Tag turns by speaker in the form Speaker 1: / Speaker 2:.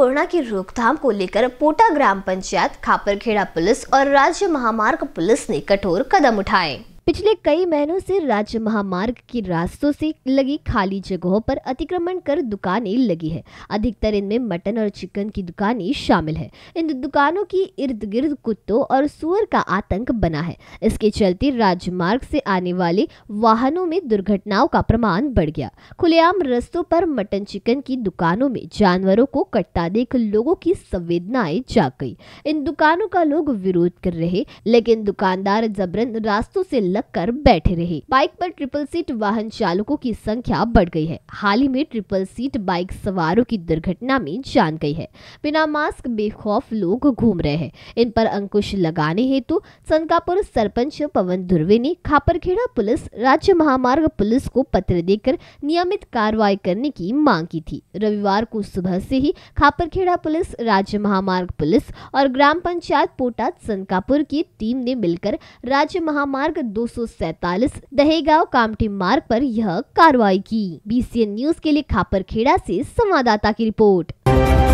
Speaker 1: corona की रोकथाम को लेकर पोटा ग्राम पंचायत खापरखेड़ा पुलिस और राज्य महामार्ग पुलिस ने कठोर कदम उठाए पिछले कई महीनों से राज्य महामार्ग के रास्तों से लगी खाली जगहों पर अतिक्रमण कर दुकानें लगी है अधिकतर इनमें मटन और चिकन की दुकानें शामिल है इन दुकानों की इर्द गिर्द कुत्तों और सुअर का आतंक बना है इसके चलते राजमार्ग से आने वाले वाहनों में दुर्घटनाओं का प्रमाण बढ़ गया खुलेआम रस्तों पर मटन चिकन की दुकानों में जानवरों को कटता देख लोगों की संवेदनाएं जाग गई इन दुकानों का लोग विरोध कर रहे लेकिन दुकानदार जबरन रास्तों से लग लग कर बैठे रहे बाइक पर ट्रिपल सीट वाहन चालकों की संख्या बढ़ गई है हाल ही में ट्रिपल सीट बाइक सवारों की दुर्घटना में जान गई है बिना मास्क बेखौफ लोग घूम रहे हैं इन पर अंकुश लगाने हेतु संकापुर सरपंच पवन धुर्वे ने खापरखेड़ा पुलिस राज्य महामार्ग पुलिस को पत्र देकर नियमित कार्रवाई करने की मांग की थी रविवार को सुबह से ही खापरखेड़ा पुलिस राज्य महामार्ग पुलिस और ग्राम पंचायत पोटा संकापुर की टीम ने मिलकर राज्य महामार्ग दो 247 दहेगांव कामटी मार्ग पर यह कार्रवाई की बीसीएन न्यूज के लिए खापर खेड़ा ऐसी संवाददाता की रिपोर्ट